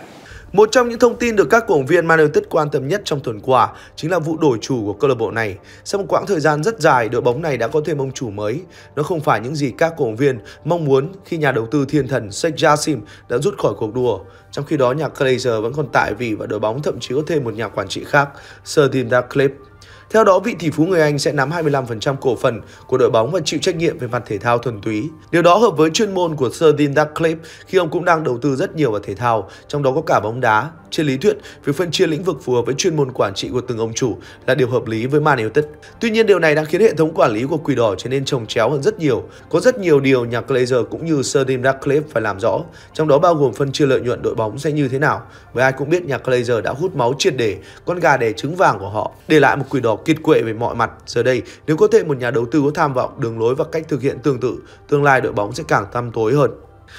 Một trong những thông tin được các cổ động viên Man United quan tâm nhất trong tuần qua chính là vụ đổi chủ của câu lạc bộ này. Sau một quãng thời gian rất dài, đội bóng này đã có thêm ông chủ mới. Nó không phải những gì các cổ động viên mong muốn khi nhà đầu tư thiên thần Sheikh Jassim đã rút khỏi cuộc đua. Trong khi đó, nhà Glazer vẫn còn tại vị và đội bóng thậm chí có thêm một nhà quản trị khác, Sir Tim Ratcliffe. Theo đó, vị tỷ phú người Anh sẽ nắm 25% cổ phần của đội bóng và chịu trách nhiệm về mặt thể thao thuần túy. Điều đó hợp với chuyên môn của Sir Dean Radcliffe khi ông cũng đang đầu tư rất nhiều vào thể thao, trong đó có cả bóng đá. Trên lý thuyết, việc phân chia lĩnh vực phù hợp với chuyên môn quản trị của từng ông chủ là điều hợp lý với Man United. Tuy nhiên, điều này đang khiến hệ thống quản lý của Quỷ Đỏ trở nên trồng chéo hơn rất nhiều. Có rất nhiều điều nhà Glazer cũng như Sir Dean Radcliffe phải làm rõ, trong đó bao gồm phân chia lợi nhuận đội bóng sẽ như thế nào. Với ai cũng biết nhà Glazer đã hút máu triệt để con gà đẻ trứng vàng của họ, để lại một Quỷ Đỏ kiệt quệ về mọi mặt. Giờ đây, nếu có thể một nhà đầu tư có tham vọng, đường lối và cách thực hiện tương tự, tương lai đội bóng sẽ càng tăm tối hơn.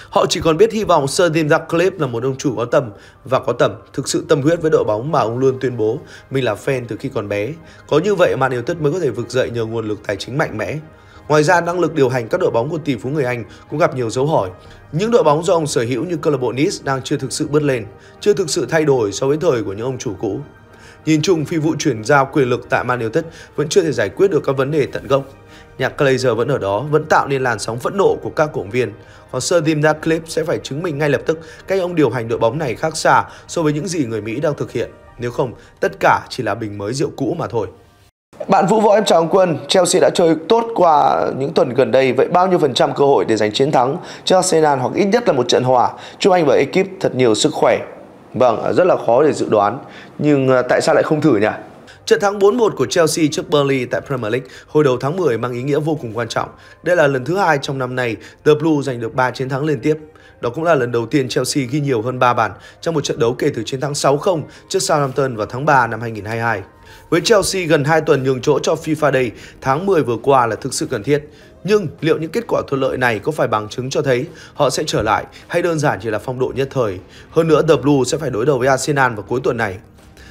Họ chỉ còn biết hy vọng Sir Sergin Radcliffe là một ông chủ có tầm và có tầm, thực sự tâm huyết với đội bóng mà ông luôn tuyên bố mình là fan từ khi còn bé. Có như vậy mà điều tất mới có thể vực dậy nhờ nguồn lực tài chính mạnh mẽ. Ngoài ra, năng lực điều hành các đội bóng của tỷ phú người Anh cũng gặp nhiều dấu hỏi. Những đội bóng do ông sở hữu như câu lạc bộ Nice đang chưa thực sự bứt lên, chưa thực sự thay đổi so với thời của những ông chủ cũ. Nhìn chung, phi vụ chuyển giao quyền lực tại Man United vẫn chưa thể giải quyết được các vấn đề tận gốc. Nhà Glazer vẫn ở đó, vẫn tạo nên làn sóng phẫn nộ của các cổ động viên. Còn Sir Tim Ratcliffe sẽ phải chứng minh ngay lập tức cách ông điều hành đội bóng này khác xa so với những gì người Mỹ đang thực hiện. Nếu không, tất cả chỉ là bình mới rượu cũ mà thôi. Bạn Vũ Võ em chào ông Quân, Chelsea đã chơi tốt qua những tuần gần đây Vậy bao nhiêu phần trăm cơ hội để giành chiến thắng cho Arsenal hoặc ít nhất là một trận hòa Chúc anh và ekip thật nhiều sức khỏe Vâng, rất là khó để dự đoán. Nhưng à, tại sao lại không thử nhỉ? Trận thắng 4-1 của Chelsea trước Burnley tại Premier League hồi đầu tháng 10 mang ý nghĩa vô cùng quan trọng. Đây là lần thứ hai trong năm nay The Blue giành được 3 chiến thắng liên tiếp. Đó cũng là lần đầu tiên Chelsea ghi nhiều hơn 3 bàn trong một trận đấu kể từ chiến thắng 6-0 trước Southampton vào tháng 3 năm 2022. Với Chelsea gần 2 tuần nhường chỗ cho FIFA Day, tháng 10 vừa qua là thực sự cần thiết. Nhưng liệu những kết quả thuận lợi này có phải bằng chứng cho thấy họ sẽ trở lại hay đơn giản chỉ là phong độ nhất thời? Hơn nữa, The Blue sẽ phải đối đầu với Arsenal vào cuối tuần này.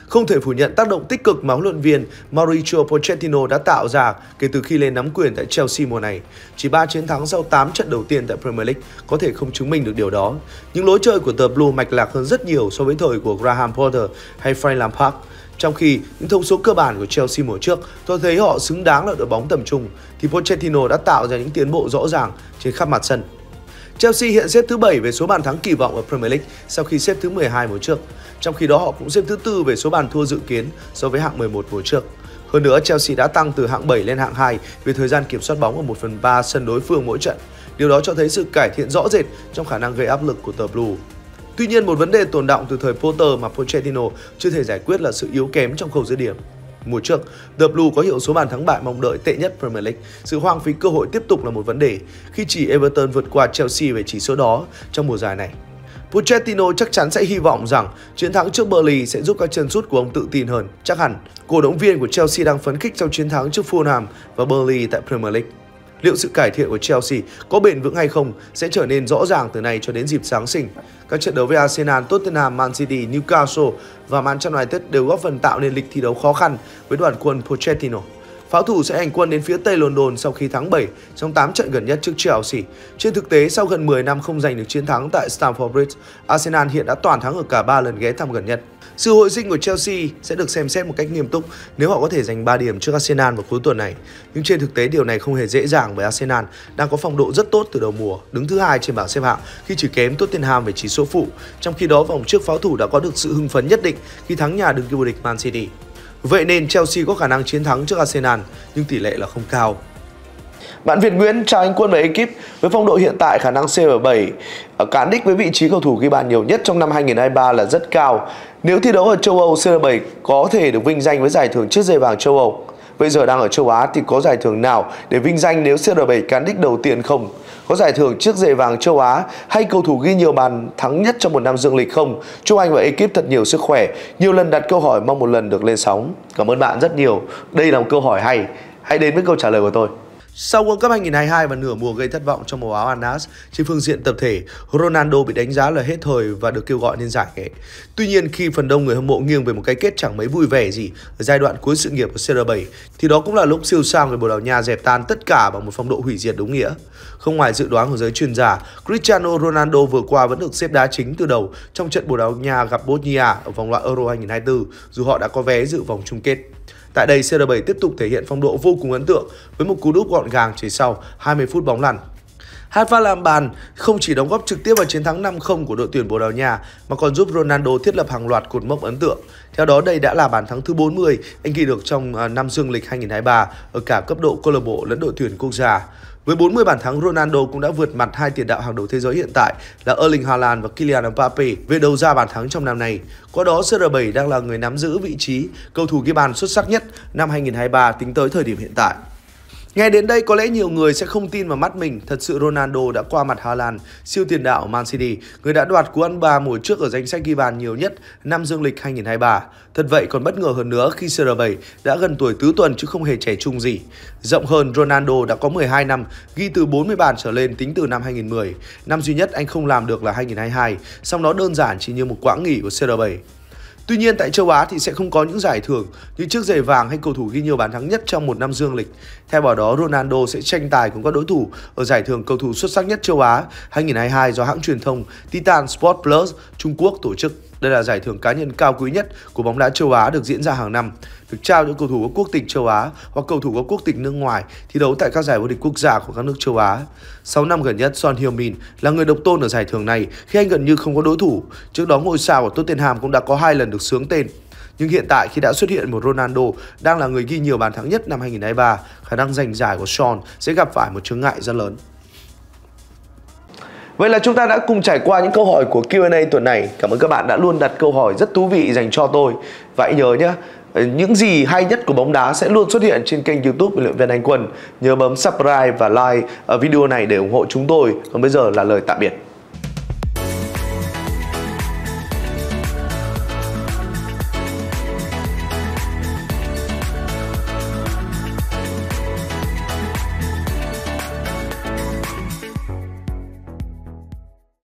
Không thể phủ nhận tác động tích cực mà huấn luyện viên Mauricio Pochettino đã tạo ra kể từ khi lên nắm quyền tại Chelsea mùa này. Chỉ 3 chiến thắng sau 8 trận đầu tiên tại Premier League có thể không chứng minh được điều đó. Những lối chơi của The Blue mạch lạc hơn rất nhiều so với thời của Graham Potter hay Frank Lampard. Trong khi những thông số cơ bản của Chelsea mùa trước tôi thấy họ xứng đáng là đội bóng tầm trung thì Pochettino đã tạo ra những tiến bộ rõ ràng trên khắp mặt sân. Chelsea hiện xếp thứ 7 về số bàn thắng kỳ vọng ở Premier League sau khi xếp thứ 12 mùa trước. Trong khi đó họ cũng xếp thứ tư về số bàn thua dự kiến so với hạng 11 mùa trước. Hơn nữa, Chelsea đã tăng từ hạng 7 lên hạng 2 về thời gian kiểm soát bóng ở 1 phần 3 sân đối phương mỗi trận. Điều đó cho thấy sự cải thiện rõ rệt trong khả năng gây áp lực của tờ Blue. Tuy nhiên một vấn đề tồn động từ thời Potter mà Pochettino chưa thể giải quyết là sự yếu kém trong khâu dứt điểm. Mùa trước, The Blue có hiệu số bàn thắng bại mong đợi tệ nhất Premier League. Sự hoang phí cơ hội tiếp tục là một vấn đề khi chỉ Everton vượt qua Chelsea về chỉ số đó trong mùa giải này. Pochettino chắc chắn sẽ hy vọng rằng chiến thắng trước Burnley sẽ giúp các chân sút của ông tự tin hơn. Chắc hẳn, cổ động viên của Chelsea đang phấn khích trong chiến thắng trước Fulham và Burnley tại Premier League liệu sự cải thiện của Chelsea có bền vững hay không sẽ trở nên rõ ràng từ nay cho đến dịp Giáng sinh. Các trận đấu với Arsenal, Tottenham, Man City, Newcastle và Manchester United đều góp phần tạo nên lịch thi đấu khó khăn với đoàn quân Pochettino. Pháo thủ sẽ hành quân đến phía Tây London sau khi thắng 7 trong 8 trận gần nhất trước Chelsea. Trên thực tế, sau gần 10 năm không giành được chiến thắng tại Stamford Bridge, Arsenal hiện đã toàn thắng ở cả 3 lần ghé thăm gần nhất. Sự hội sinh của Chelsea sẽ được xem xét một cách nghiêm túc nếu họ có thể giành 3 điểm trước Arsenal vào cuối tuần này. Nhưng trên thực tế điều này không hề dễ dàng với Arsenal đang có phong độ rất tốt từ đầu mùa, đứng thứ hai trên bảng xếp hạng khi chỉ kém Tottenham về chỉ số phụ. Trong khi đó vòng trước pháo thủ đã có được sự hưng phấn nhất định khi thắng nhà đương kim vô địch Man City. Vậy nên Chelsea có khả năng chiến thắng trước Arsenal nhưng tỷ lệ là không cao. Bạn Việt Nguyễn chào anh Quân và ekip. Với phong độ hiện tại khả năng CR7 cán đích với vị trí cầu thủ ghi bàn nhiều nhất trong năm 2023 là rất cao. Nếu thi đấu ở châu Âu, CR7 có thể được vinh danh với giải thưởng chiếc giày vàng châu Âu. Bây giờ đang ở châu Á thì có giải thưởng nào để vinh danh nếu CR7 cán đích đầu tiên không? Có giải thưởng chiếc giày vàng châu Á hay cầu thủ ghi nhiều bàn thắng nhất trong một năm dương lịch không? Chúc anh và ekip thật nhiều sức khỏe. Nhiều lần đặt câu hỏi mong một lần được lên sóng. Cảm ơn bạn rất nhiều. Đây là một câu hỏi hay. Hãy đến với câu trả lời của tôi. Sau World Cup 2022 và nửa mùa gây thất vọng trong màu áo Anas, trên phương diện tập thể, Ronaldo bị đánh giá là hết thời và được kêu gọi nên giải nghệ. Tuy nhiên, khi phần đông người hâm mộ nghiêng về một cái kết chẳng mấy vui vẻ gì ở giai đoạn cuối sự nghiệp của CR7, thì đó cũng là lúc siêu sao người Bồ Đào Nha dẹp tan tất cả bằng một phong độ hủy diệt đúng nghĩa. Không ngoài dự đoán của giới chuyên gia, Cristiano Ronaldo vừa qua vẫn được xếp đá chính từ đầu trong trận Bồ Đào Nha gặp Bosnia ở vòng loại Euro 2024, dù họ đã có vé dự vòng chung kết. Tại đây, CR7 tiếp tục thể hiện phong độ vô cùng ấn tượng với một cú đúp gọn gàng chỉ sau 20 phút bóng lăn. Hát Hadva làm bàn không chỉ đóng góp trực tiếp vào chiến thắng 5-0 của đội tuyển Bồ Đào Nha mà còn giúp Ronaldo thiết lập hàng loạt cột mốc ấn tượng. Theo đó đây đã là bàn thắng thứ 40 anh ghi được trong à, năm dương lịch 2023 ở cả cấp độ câu lạc bộ lẫn đội tuyển quốc gia. Với 40 bàn thắng, Ronaldo cũng đã vượt mặt hai tiền đạo hàng đầu thế giới hiện tại là Erling Haaland và Kylian Mbappe về đầu ra bàn thắng trong năm nay. Qua đó, CR7 đang là người nắm giữ vị trí cầu thủ ghi bàn xuất sắc nhất năm 2023 tính tới thời điểm hiện tại. Nghe đến đây có lẽ nhiều người sẽ không tin vào mắt mình, thật sự Ronaldo đã qua mặt Hà Lan, siêu tiền đạo Man City, người đã đoạt cú ăn ba mùa trước ở danh sách ghi bàn nhiều nhất năm dương lịch 2023. Thật vậy còn bất ngờ hơn nữa khi CR7 đã gần tuổi tứ tuần chứ không hề trẻ trung gì. Rộng hơn, Ronaldo đã có 12 năm, ghi từ 40 bàn trở lên tính từ năm 2010. Năm duy nhất anh không làm được là 2022, song đó đơn giản chỉ như một quãng nghỉ của CR7. Tuy nhiên tại châu Á thì sẽ không có những giải thưởng như chiếc giày vàng hay cầu thủ ghi nhiều bàn thắng nhất trong một năm dương lịch. Theo vào đó, Ronaldo sẽ tranh tài cùng các đối thủ ở giải thưởng cầu thủ xuất sắc nhất châu Á 2022 do hãng truyền thông Titan Sport Plus Trung Quốc tổ chức. Đây là giải thưởng cá nhân cao quý nhất của bóng đá châu Á được diễn ra hàng năm, được trao cho cầu thủ có quốc tịch châu Á hoặc cầu thủ có quốc tịch nước ngoài thi đấu tại các giải vô địch quốc gia của các nước châu Á. 6 năm gần nhất, Son Heung-min là người độc tôn ở giải thưởng này khi anh gần như không có đối thủ. Trước đó ngôi sao của Tottenham cũng đã có hai lần được sướng tên nhưng hiện tại khi đã xuất hiện một Ronaldo đang là người ghi nhiều bàn thắng nhất năm 2023, khả năng giành giải của Son sẽ gặp phải một chướng ngại rất lớn. Vậy là chúng ta đã cùng trải qua những câu hỏi của Q&A tuần này. Cảm ơn các bạn đã luôn đặt câu hỏi rất thú vị dành cho tôi. Và hãy nhớ nhé, ờ, những gì hay nhất của bóng đá sẽ luôn xuất hiện trên kênh youtube của luyện viên Anh Quân. Nhớ bấm subscribe và like ờ, video này để ủng hộ chúng tôi. Còn bây giờ là lời tạm biệt.